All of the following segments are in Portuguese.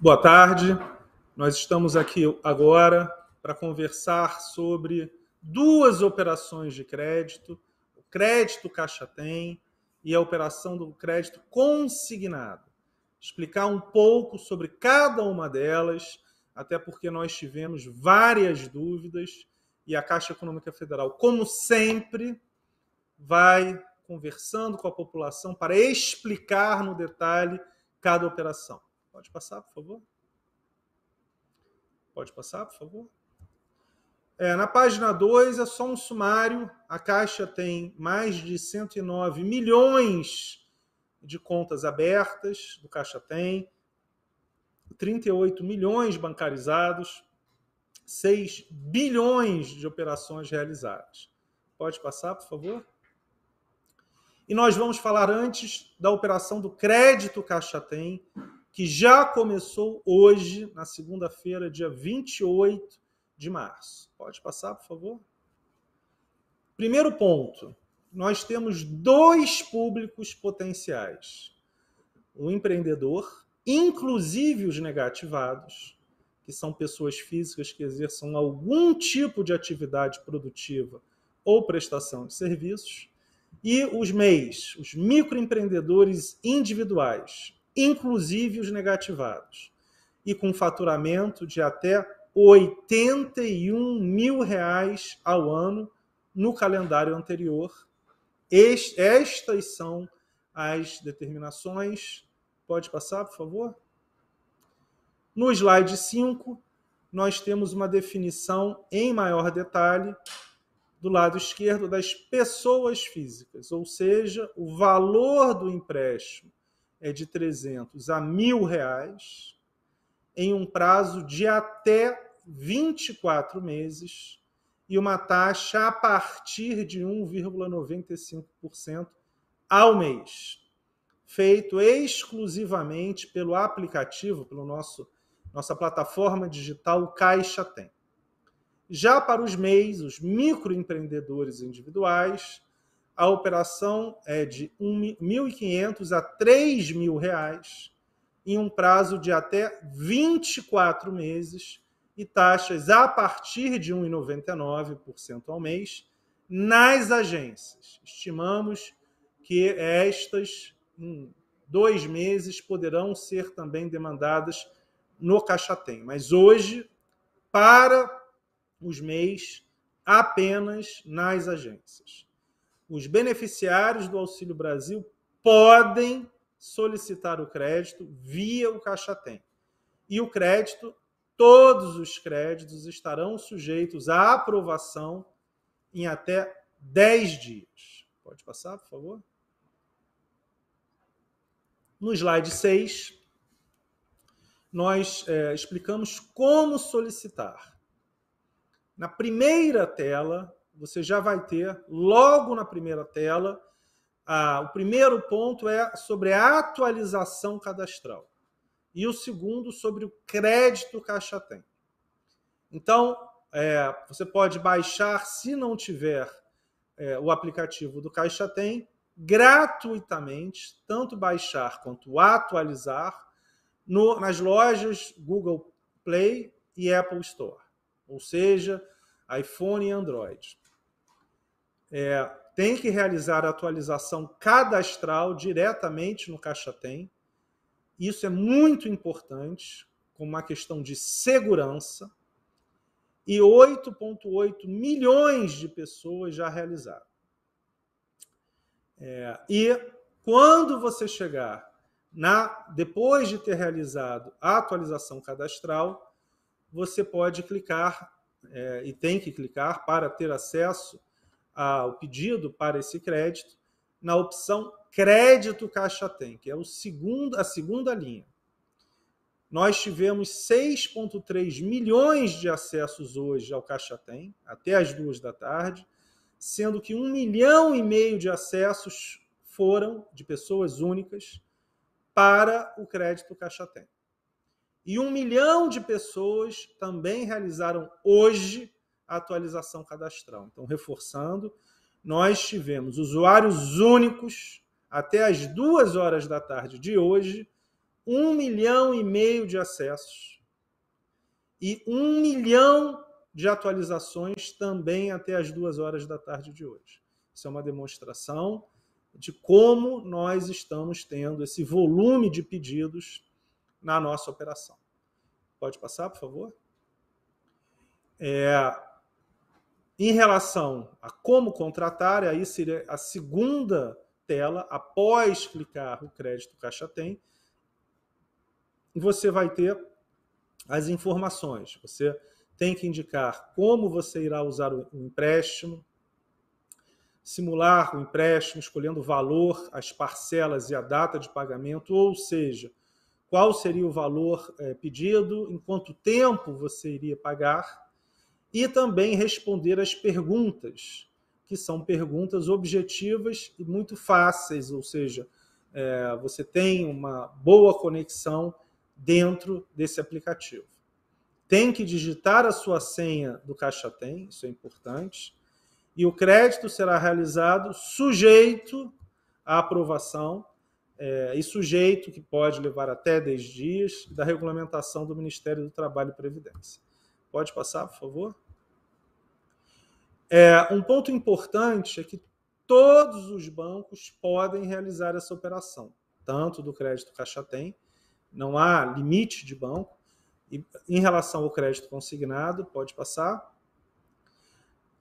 Boa tarde. Nós estamos aqui agora para conversar sobre duas operações de crédito: o crédito Caixa Tem e a operação do crédito consignado. Explicar um pouco sobre cada uma delas, até porque nós tivemos várias dúvidas e a Caixa Econômica Federal, como sempre, vai conversando com a população para explicar no detalhe cada operação. Pode passar, por favor? Pode passar, por favor? É, na página 2 é só um sumário. A Caixa tem mais de 109 milhões de contas abertas do Caixa Tem, 38 milhões bancarizados, 6 bilhões de operações realizadas. Pode passar, por favor? E nós vamos falar antes da operação do crédito Caixa Tem, que já começou hoje, na segunda-feira, dia 28 de março. Pode passar, por favor? Primeiro ponto: nós temos dois públicos potenciais. O empreendedor, inclusive os negativados, que são pessoas físicas que exerçam algum tipo de atividade produtiva ou prestação de serviços, e os MEIs, os microempreendedores individuais, inclusive os negativados, e com faturamento de até 81 mil reais ao ano no calendário anterior. Estas são as determinações. Pode passar, por favor? No slide 5, nós temos uma definição em maior detalhe do lado esquerdo das pessoas físicas, ou seja, o valor do empréstimo é de 300 a mil reais em um prazo de até 24 meses e uma taxa a partir de 1,95% ao mês, feito exclusivamente pelo aplicativo, pelo nosso nossa plataforma digital Caixa Tem. Já para os MEIs, os microempreendedores individuais, a operação é de R$ 1.500 a R$ reais em um prazo de até 24 meses e taxas a partir de 1,99% ao mês nas agências. Estimamos que estas, em dois meses, poderão ser também demandadas no Caixa Tem. Mas hoje, para os mês, apenas nas agências os beneficiários do Auxílio Brasil podem solicitar o crédito via o Caixa Tem. E o crédito, todos os créditos estarão sujeitos à aprovação em até 10 dias. Pode passar, por favor? No slide 6, nós é, explicamos como solicitar. Na primeira tela, você já vai ter logo na primeira tela. Ah, o primeiro ponto é sobre a atualização cadastral e o segundo sobre o crédito Caixa Tem. Então, é, você pode baixar, se não tiver é, o aplicativo do Caixa Tem, gratuitamente, tanto baixar quanto atualizar no, nas lojas Google Play e Apple Store, ou seja, iPhone e Android é, tem que realizar a atualização cadastral diretamente no Caixa Tem. Isso é muito importante, como uma questão de segurança. E 8,8 milhões de pessoas já realizaram. É, e quando você chegar na depois de ter realizado a atualização cadastral, você pode clicar é, e tem que clicar para ter acesso a, o pedido para esse crédito na opção crédito Caixa Tem, que é o segundo, a segunda linha. Nós tivemos 6,3 milhões de acessos hoje ao Caixa Tem, até as duas da tarde, sendo que um milhão e meio de acessos foram de pessoas únicas para o crédito Caixa Tem. E um milhão de pessoas também realizaram hoje a atualização cadastral. Então, reforçando, nós tivemos usuários únicos até as duas horas da tarde de hoje, um milhão e meio de acessos e um milhão de atualizações também até as duas horas da tarde de hoje. Isso é uma demonstração de como nós estamos tendo esse volume de pedidos na nossa operação. Pode passar, por favor? É, em relação a como contratar, aí seria a segunda tela, após clicar o crédito Caixa Tem, você vai ter as informações. Você tem que indicar como você irá usar o empréstimo, simular o empréstimo, escolhendo o valor, as parcelas e a data de pagamento, ou seja, qual seria o valor eh, pedido, em quanto tempo você iria pagar e também responder as perguntas, que são perguntas objetivas e muito fáceis, ou seja, é, você tem uma boa conexão dentro desse aplicativo. Tem que digitar a sua senha do Caixa Tem, isso é importante, e o crédito será realizado sujeito à aprovação é, e sujeito, que pode levar até 10 dias, da regulamentação do Ministério do Trabalho e Previdência. Pode passar, por favor? É, um ponto importante é que todos os bancos podem realizar essa operação, tanto do crédito Caixa Tem, não há limite de banco, e em relação ao crédito consignado, pode passar.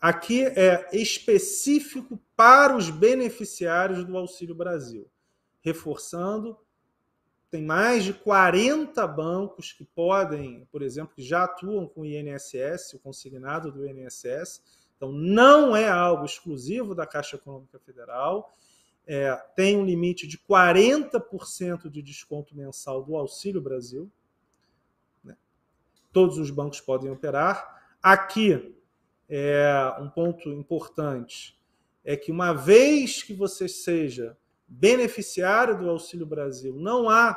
Aqui é específico para os beneficiários do Auxílio Brasil. Reforçando, tem mais de 40 bancos que podem, por exemplo, que já atuam com o INSS, o consignado do INSS, então, não é algo exclusivo da Caixa Econômica Federal. É, tem um limite de 40% de desconto mensal do Auxílio Brasil. Né? Todos os bancos podem operar. Aqui, é, um ponto importante é que, uma vez que você seja beneficiário do Auxílio Brasil, não há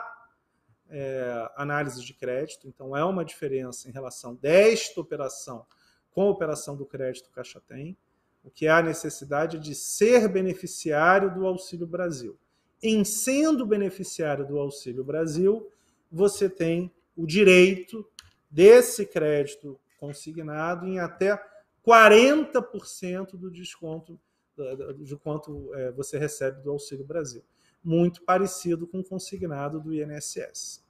é, análise de crédito, então é uma diferença em relação desta operação com a operação do crédito Caixa Tem, o que há é necessidade de ser beneficiário do Auxílio Brasil. Em sendo beneficiário do Auxílio Brasil, você tem o direito desse crédito consignado em até 40% do desconto de quanto é, você recebe do Auxílio Brasil. Muito parecido com o consignado do INSS.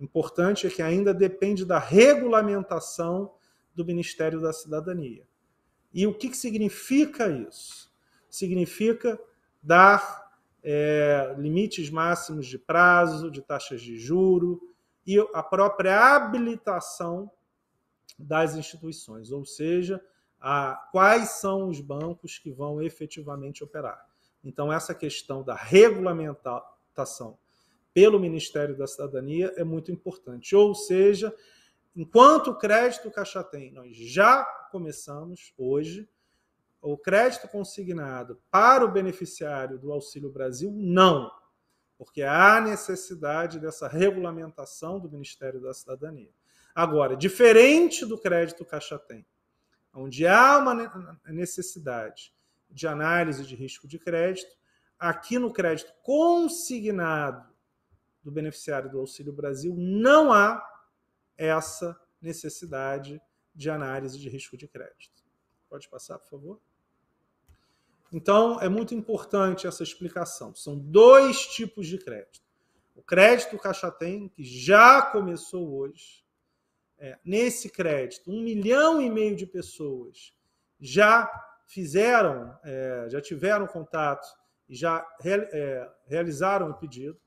Importante é que ainda depende da regulamentação do Ministério da Cidadania. E o que, que significa isso? Significa dar é, limites máximos de prazo, de taxas de juro e a própria habilitação das instituições, ou seja, a, quais são os bancos que vão efetivamente operar. Então, essa questão da regulamentação pelo Ministério da Cidadania é muito importante, ou seja, Enquanto crédito Caixa tem, nós já começamos hoje o crédito consignado para o beneficiário do Auxílio Brasil, não, porque há necessidade dessa regulamentação do Ministério da Cidadania. Agora, diferente do crédito Caixa Tem, onde há uma necessidade de análise de risco de crédito, aqui no crédito consignado do beneficiário do Auxílio Brasil não há essa necessidade de análise de risco de crédito. Pode passar, por favor? Então, é muito importante essa explicação. São dois tipos de crédito. O crédito Caixa Tem, que já começou hoje, é, nesse crédito, um milhão e meio de pessoas já fizeram, é, já tiveram contato e já re, é, realizaram o pedido.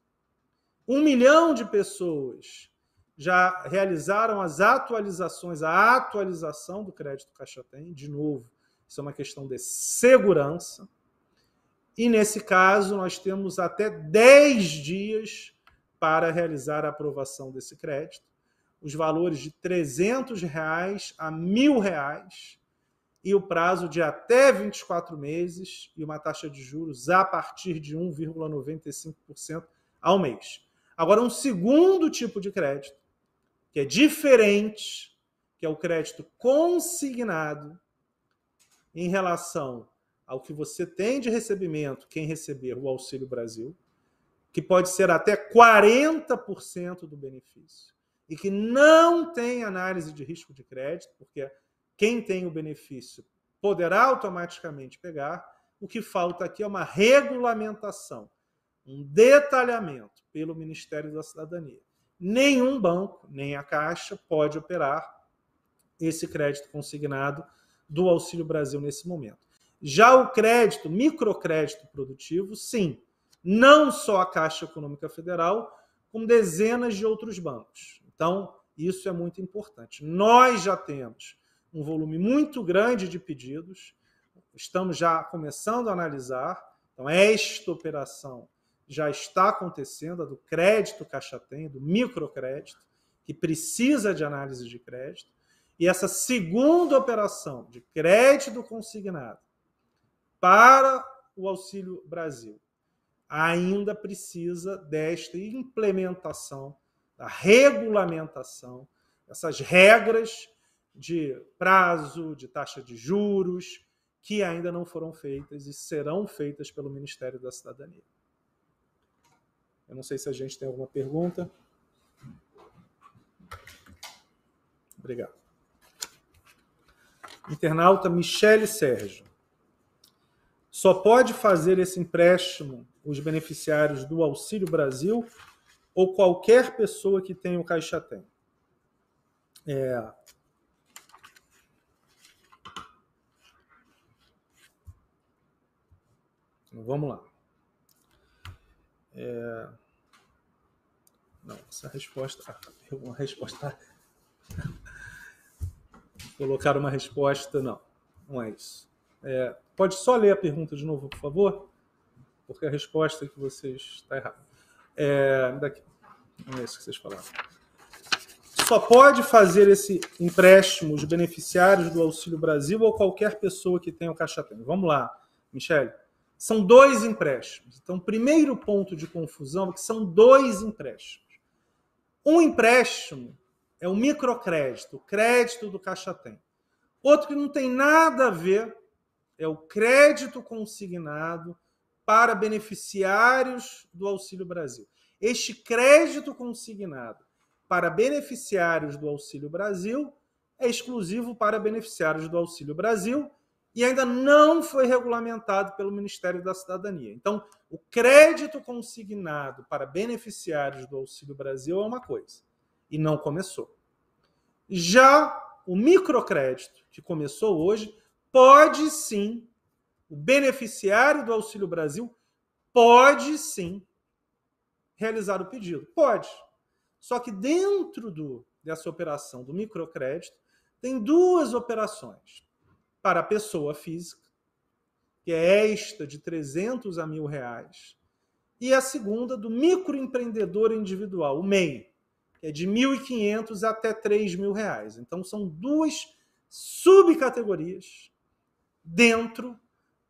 Um milhão de pessoas já realizaram as atualizações, a atualização do crédito Caixa Tem, de novo, isso é uma questão de segurança. E nesse caso, nós temos até 10 dias para realizar a aprovação desse crédito. Os valores de 300 reais a mil reais e o prazo de até 24 meses e uma taxa de juros a partir de 1,95% ao mês. Agora, um segundo tipo de crédito que é diferente, que é o crédito consignado, em relação ao que você tem de recebimento, quem receber o Auxílio Brasil, que pode ser até 40% do benefício, e que não tem análise de risco de crédito, porque quem tem o benefício poderá automaticamente pegar. O que falta aqui é uma regulamentação, um detalhamento pelo Ministério da Cidadania nenhum banco, nem a Caixa, pode operar esse crédito consignado do Auxílio Brasil nesse momento. Já o crédito, microcrédito produtivo, sim, não só a Caixa Econômica Federal, como dezenas de outros bancos. Então, isso é muito importante. Nós já temos um volume muito grande de pedidos, estamos já começando a analisar. Então, esta operação já está acontecendo, a do crédito Caixa Tem, do microcrédito, que precisa de análise de crédito, e essa segunda operação de crédito consignado para o Auxílio Brasil ainda precisa desta implementação, da regulamentação, essas regras de prazo, de taxa de juros, que ainda não foram feitas e serão feitas pelo Ministério da Cidadania. Eu não sei se a gente tem alguma pergunta. Obrigado. Internauta Michele Sérgio. Só pode fazer esse empréstimo os beneficiários do Auxílio Brasil ou qualquer pessoa que tenha o Caixa Tem? É... Vamos lá. É... Não, essa resposta. Uma resposta. Colocar uma resposta, não. Não é isso. É... Pode só ler a pergunta de novo, por favor? Porque a resposta é que vocês. está errada. É... Daqui. Não é isso que vocês falaram. Só pode fazer esse empréstimo os beneficiários do Auxílio Brasil ou qualquer pessoa que tenha o caixa tem. Vamos lá, Michele. São dois empréstimos. Então, o primeiro ponto de confusão é que são dois empréstimos. Um empréstimo é o microcrédito, o crédito do Caixa Tem. Outro que não tem nada a ver é o crédito consignado para beneficiários do Auxílio Brasil. Este crédito consignado para beneficiários do Auxílio Brasil é exclusivo para beneficiários do Auxílio Brasil e ainda não foi regulamentado pelo Ministério da Cidadania. Então, o crédito consignado para beneficiários do Auxílio Brasil é uma coisa, e não começou. Já o microcrédito, que começou hoje, pode sim, o beneficiário do Auxílio Brasil pode sim realizar o pedido. Pode. Só que dentro do, dessa operação do microcrédito, tem duas operações para a pessoa física, que é esta de 300 a mil reais, e a segunda do microempreendedor individual, o MEI, que é de 1.500 até mil reais. Então, são duas subcategorias dentro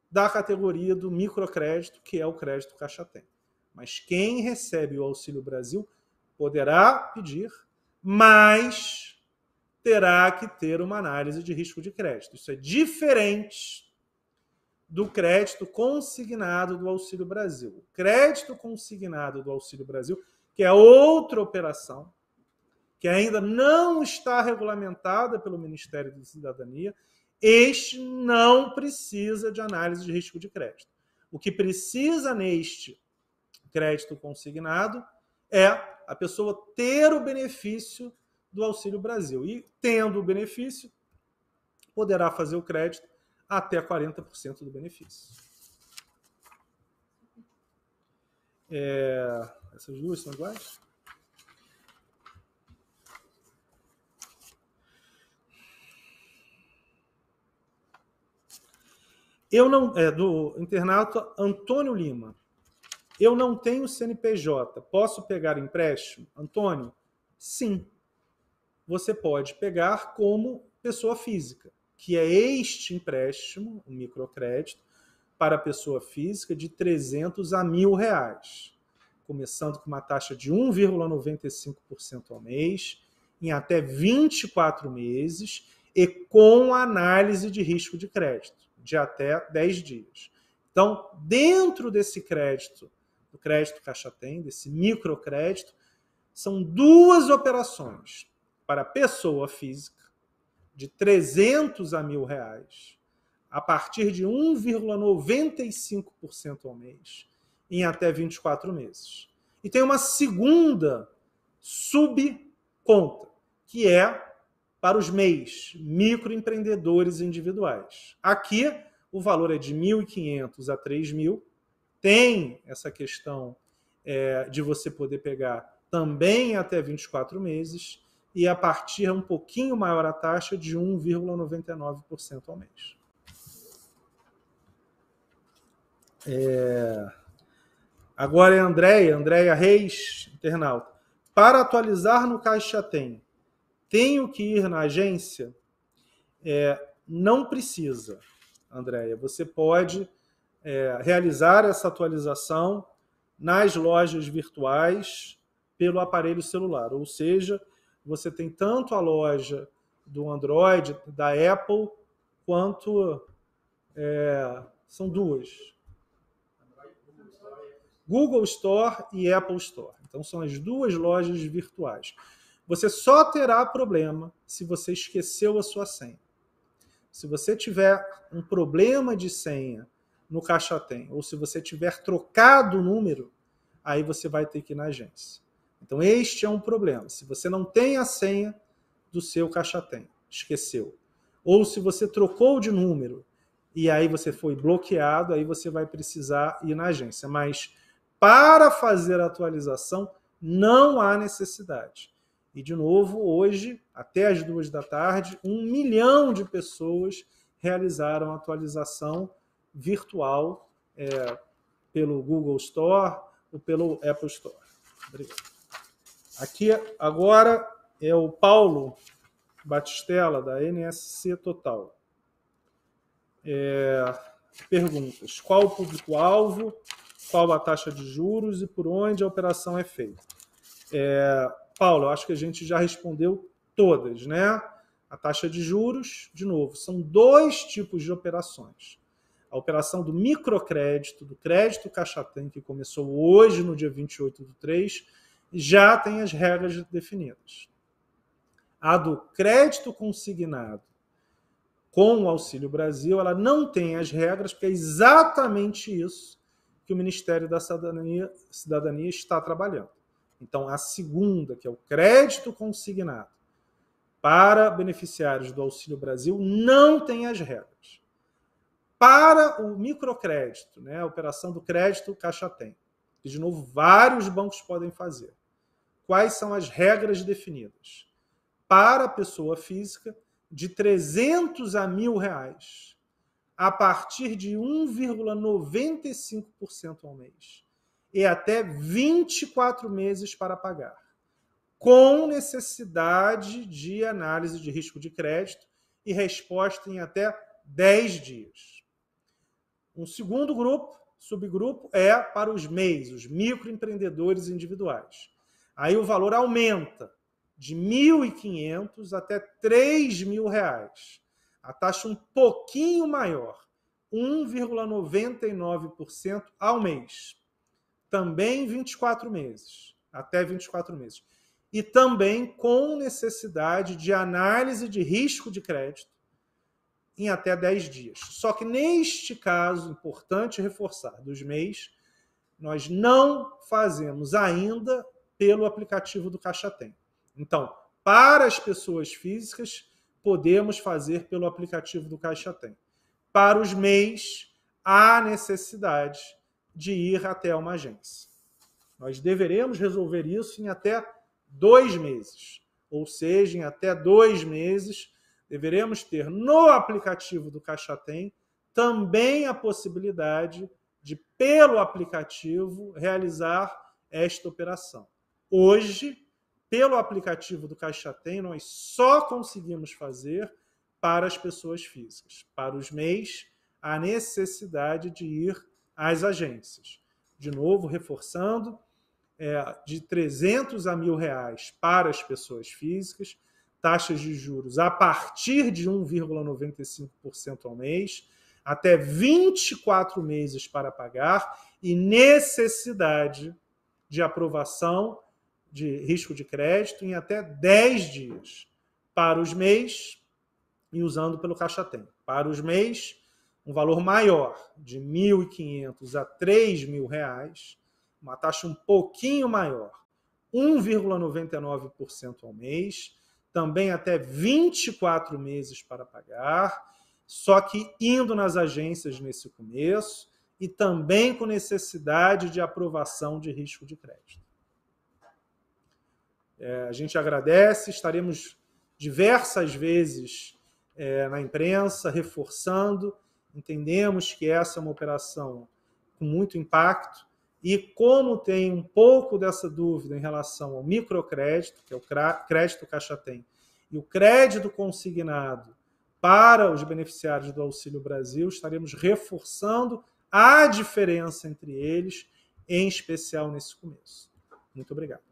da categoria do microcrédito, que é o crédito Caixa Tem. Mas quem recebe o Auxílio Brasil poderá pedir, mas terá que ter uma análise de risco de crédito. Isso é diferente do crédito consignado do Auxílio Brasil. O crédito consignado do Auxílio Brasil, que é outra operação que ainda não está regulamentada pelo Ministério da Cidadania, este não precisa de análise de risco de crédito. O que precisa neste crédito consignado é a pessoa ter o benefício do Auxílio Brasil. E, tendo o benefício, poderá fazer o crédito até 40% do benefício. É... Essas duas são iguais? Eu não é do internato Antônio Lima. Eu não tenho CNPJ. Posso pegar empréstimo? Antônio? Sim você pode pegar como pessoa física, que é este empréstimo, o microcrédito, para a pessoa física de 300 a mil reais, começando com uma taxa de 1,95% ao mês, em até 24 meses e com análise de risco de crédito de até 10 dias. Então, dentro desse crédito, do crédito Caixa Tem, desse microcrédito, são duas operações para pessoa física de 300 a mil reais, a partir de 1,95% ao mês, em até 24 meses. E tem uma segunda subconta, que é para os MEIs, microempreendedores individuais. Aqui, o valor é de 1.500 a 3.000. Tem essa questão é, de você poder pegar também até 24 meses e a partir um pouquinho maior a taxa de 1,99% ao mês. É... Agora é Andréia, Andréia Reis, internauta. Para atualizar no Caixa Tem, tenho que ir na agência? É, não precisa, Andréia. Você pode é, realizar essa atualização nas lojas virtuais pelo aparelho celular, ou seja, você tem tanto a loja do Android, da Apple, quanto é, são duas. Google Store e Apple Store. Então são as duas lojas virtuais. Você só terá problema se você esqueceu a sua senha. Se você tiver um problema de senha no Caixa Tem, ou se você tiver trocado o número, aí você vai ter que ir na agência. Então, este é um problema. Se você não tem a senha do seu caixa tem, esqueceu. Ou se você trocou de número e aí você foi bloqueado, aí você vai precisar ir na agência. Mas para fazer a atualização, não há necessidade. E, de novo, hoje, até as duas da tarde, um milhão de pessoas realizaram atualização virtual é, pelo Google Store ou pelo Apple Store. Obrigado. Aqui agora é o Paulo Batistella, da NSC Total. É, perguntas: qual o público-alvo, qual a taxa de juros e por onde a operação é feita? É, Paulo, acho que a gente já respondeu todas, né? A taxa de juros, de novo, são dois tipos de operações. A operação do microcrédito, do crédito caixa que começou hoje, no dia 28 do 3, já tem as regras definidas. A do crédito consignado com o Auxílio Brasil, ela não tem as regras, porque é exatamente isso que o Ministério da Cidadania, Cidadania está trabalhando. Então, a segunda, que é o crédito consignado para beneficiários do Auxílio Brasil, não tem as regras. Para o microcrédito, né, a operação do crédito, o Caixa tem. E, de novo, vários bancos podem fazer quais são as regras definidas para a pessoa física de 300 a mil reais a partir de 1,95% ao mês e até 24 meses para pagar, com necessidade de análise de risco de crédito e resposta em até 10 dias. Um segundo grupo, subgrupo, é para os MEIs, os microempreendedores individuais Aí o valor aumenta de 1.500 até 3.000 reais. A taxa um pouquinho maior, 1,99% ao mês. Também 24 meses, até 24 meses. E também com necessidade de análise de risco de crédito em até 10 dias. Só que neste caso, importante reforçar, dos mês, nós não fazemos ainda pelo aplicativo do Caixa Tem. Então, para as pessoas físicas, podemos fazer pelo aplicativo do Caixa Tem. Para os MEIs, há necessidade de ir até uma agência. Nós deveremos resolver isso em até dois meses. Ou seja, em até dois meses, deveremos ter no aplicativo do Caixa Tem também a possibilidade de, pelo aplicativo, realizar esta operação hoje, pelo aplicativo do Caixa Tem, nós só conseguimos fazer para as pessoas físicas. Para os MEIs, a necessidade de ir às agências. De novo, reforçando, é, de 300 a mil reais para as pessoas físicas, taxas de juros a partir de 1,95% ao mês, até 24 meses para pagar e necessidade de aprovação de risco de crédito em até 10 dias para os mês e usando pelo Caixa Tem. Para os mês, um valor maior de R$ 1.500 a R$ reais, uma taxa um pouquinho maior, 1,99% ao mês, também até 24 meses para pagar, só que indo nas agências nesse começo e também com necessidade de aprovação de risco de crédito. É, a gente agradece, estaremos diversas vezes é, na imprensa reforçando. Entendemos que essa é uma operação com muito impacto e, como tem um pouco dessa dúvida em relação ao microcrédito, que é o crédito Caixa Tem, e o crédito consignado para os beneficiários do Auxílio Brasil, estaremos reforçando a diferença entre eles, em especial nesse começo. Muito obrigado.